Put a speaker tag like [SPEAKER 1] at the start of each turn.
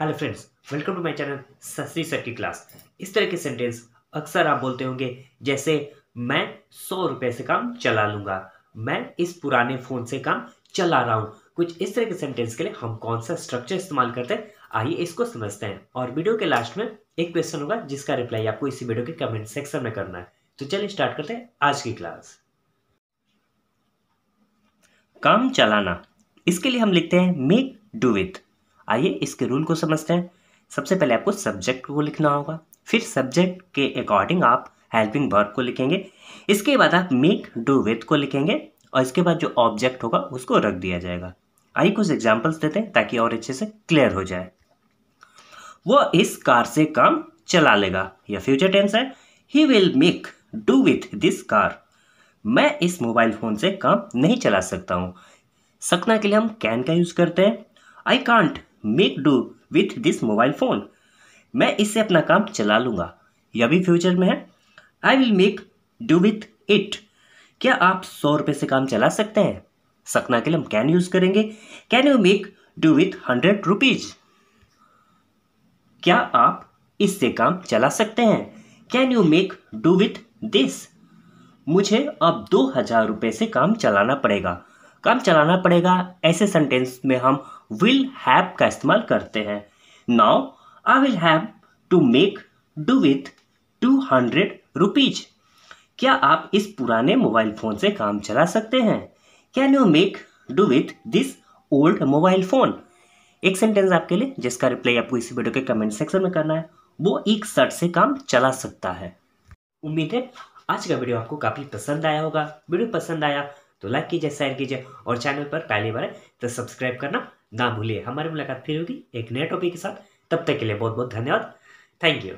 [SPEAKER 1] hello friends welcome to my channel सस्ती सट्टी class इस तरह के सेंटेंस अक्सर आप बोलते होंगे जैसे मैं सौ रुपए से काम चला लूंगा मैं इस पुराने फ़ोन से काम चला रहा हूं कुछ इस तरह के सेंटेंस के लिए हम कौन सा स्ट्रक्चर इस्तेमाल करते हैं आइए इसको समझते हैं और वीडियो के लास्ट में एक क्वेश्चन होगा जिसका रिप्लाई आपको इसी वीडियो के कमेंट सेक्शन में करना है तो चलिए स्टार्ट करते हैं आज की क्लास काम चलाना इसके लिए हम लिखते हैं मेक डू विथ आइए इसके रूल को समझते हैं सबसे पहले आपको सब्जेक्ट को लिखना होगा फिर सब्जेक्ट के अकॉर्डिंग आप हेल्पिंग वर्क को लिखेंगे इसके बाद आप मेक डू विथ को लिखेंगे और इसके बाद जो ऑब्जेक्ट होगा उसको रख दिया जाएगा आइए कुछ एग्जाम्पल्स देते हैं ताकि और अच्छे से क्लियर हो जाए वो इस कार से काम चला लेगा यह फ्यूचर टेंस है he will make do with this car मैं इस मोबाइल फ़ोन से काम नहीं चला सकता हूँ सकना के लिए हम कैन का यूज़ करते हैं I can't make do with this mobile phone मैं इससे अपना काम चला लूँगा यह भी फ्यूचर में है I will make do with it क्या आप सौ रुपये से काम चला सकते हैं सकना के लिए हम कैन यूज़ करेंगे can you make do with hundred rupees क्या आप इससे काम चला सकते हैं can you make do with this मुझे अब दो हज़ार रुपये से काम चलाना पड़ेगा काम चलाना पड़ेगा ऐसे सेंटेंस में हम विल हैव का इस्तेमाल करते हैं now I will have to make do with two hundred rupees क्या आप इस पुराने मोबाइल फ़ोन से काम चला सकते हैं can you make do with this old mobile phone एक सेंटेंस आपके लिए जिसका रिप्लाई आपको इसी वीडियो के कमेंट सेक्शन में करना है वो एक सर्ट से काम चला सकता है उम्मीद है आज का वीडियो आपको काफ़ी पसंद आया होगा वीडियो पसंद आया तो लाइक कीजिए शेयर कीजिए और चैनल पर पहली बार है तो सब्सक्राइब करना ना भूलिए हमारी मुलाकात फिर होगी एक नए टॉपिक के साथ तब तक के लिए बहुत बहुत धन्यवाद थैंक यू